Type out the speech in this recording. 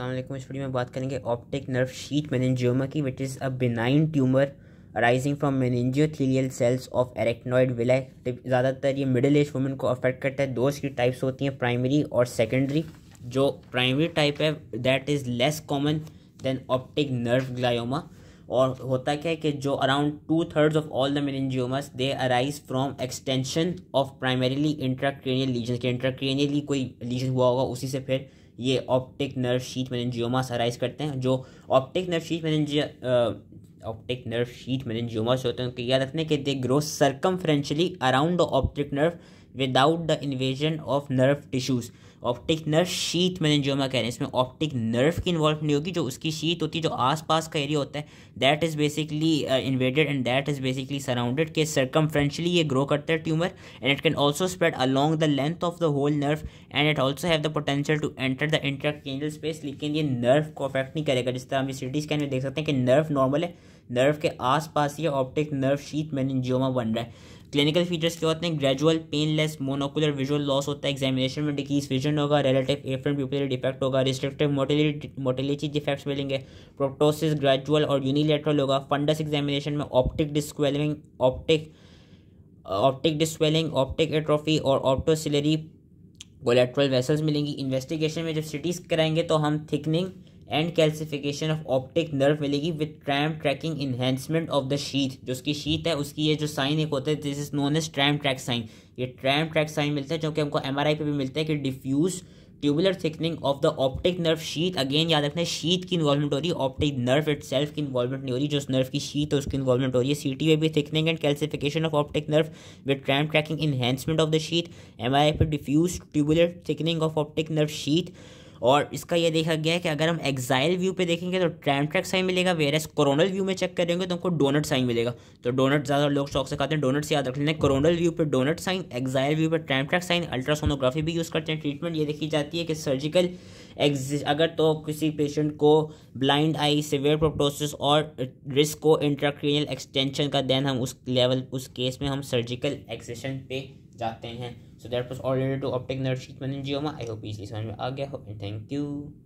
अल्लाम इस वीडियो में बात करेंगे ऑप्टिक नर्व शीट मेनेंजियोमा की which is a benign tumour arising from meningothelial cells of arachnoid villi ज़्यादातर ये मिडिल एज वुमेन को अफेक्ट करता है दो इसकी टाइप्स होती हैं प्राइमरी और सेकेंडरी जो प्राइमरी टाइप है that is less common than optic nerve glioma और होता क्या है कि जो around two thirds of all the meningiomas they arise from extension of primarily intracranial lesion के इंट्राक्रेनियली कोई लीजन हुआ होगा उसी से फिर ये optic nerve sheath meningiomas arise करते हैं जो optic nerve sheath meningia optic nerve sheath meningiomas होते हैं उनको याद रखने के they grow circum around the optic nerve without the invasion of nerve tissues optic nerve sheath meningioma कह रहे हैं इसमें ऑप्टिक नर्व की इन्वॉल्व नहीं होगी जो उसकी शीत होती है जो आसपास का एरिया होता है that is basically invaded and that is basically surrounded के सरकमफ्रेंशली ये ग्रो करता है tumour and it can also spread along the length of the whole nerve and it also have the potential to enter the intraconal space लेकिन ये nerve को affect नहीं करेगा जिस तरह हम सिटी स्कैन में देख सकते हैं कि नर्व नॉर्मल है नर्व के आसपास ही ऑप्टिक नर्व शीत मेनजियोमा बन रहा है क्लिनिकल फीचर्स क्या होते हैं gradual painless monocular visual loss होता है एग्जामिनेशन में डिक्रीज विजन होगा रिलेटिव एफरेंट प्यूपलरी डिफेक्ट होगा रिस्ट्रिक्टिव मोटिलिटी मोटिलिटी डिफेक्ट्स मिलेंगे प्रोप्टोसिस ग्रेजुअल और यूनिलेटरल होगा फंडस एग्जामिनेशन में optic disc swelling optic optic disc swelling optic atrophy और ऑप्टोसिलरी कोलेट्रल वेसल्स मिलेंगी इन्वेस्टिगेशन में जब सिटीज़ कराएंगे तो हम thickening and calcification of optic nerve मिलेगी with tram tracking enhancement of the sheath जो उसकी शीथ है उसकी ये जो साइन एक होता है this is known as tram track sign ये ट्रैम ट्रैक साइन मिलता है जो कि हमको एम आर आई पे भी मिलता है कि diffuse tubular thickening of the optic nerve sheath again याद रखना है शीट की इन्वॉल्वमेंट हो रही है ऑप्टिक नर्व इट सेल्फ की इन्वॉल्वमेंट नहीं हो रही जो उस नर्व की शीत है उसकी इन्वॉल्वमेंट हो रही है सी टी भी thickening and calcification of optic nerve with tram tracking enhancement of the sheath M I पे diffuse tubular thickening of optic nerve sheath और इसका ये देखा गया है कि अगर हम एक्साइल व्यू पे देखेंगे तो ट्रैम ट्रैक साइन मिलेगा वेयर एस कोरोनल व्यू में चेक करेंगे तो हमको डोनट साइन मिलेगा तो डोनट ज़्यादा लोग शौक से खाते हैं डोनट्स याद रख लेना कोरोनल व्यू पर डोनट साइन एक्साइल व्यू पर ट्रैम ट्रैक साइन अल्ट्रासोनोग्राफी भी यूज़ करते हैं ट्रीटमेंट ये देखी जाती है कि सर्जिकल अगर तो किसी पेशेंट को ब्लाइंड आई सिवियर प्रोटोसिस और रिस्क को इंट्राक्रीनियल एक्सटेंशन का देन हम उस लेवल उस केस में हम सर्जिकल एक्सेशन पे जाते हैं so that was already to optic nerve जियो में आई होप इसलिए समझ में आ गया हो एंड थैंक यू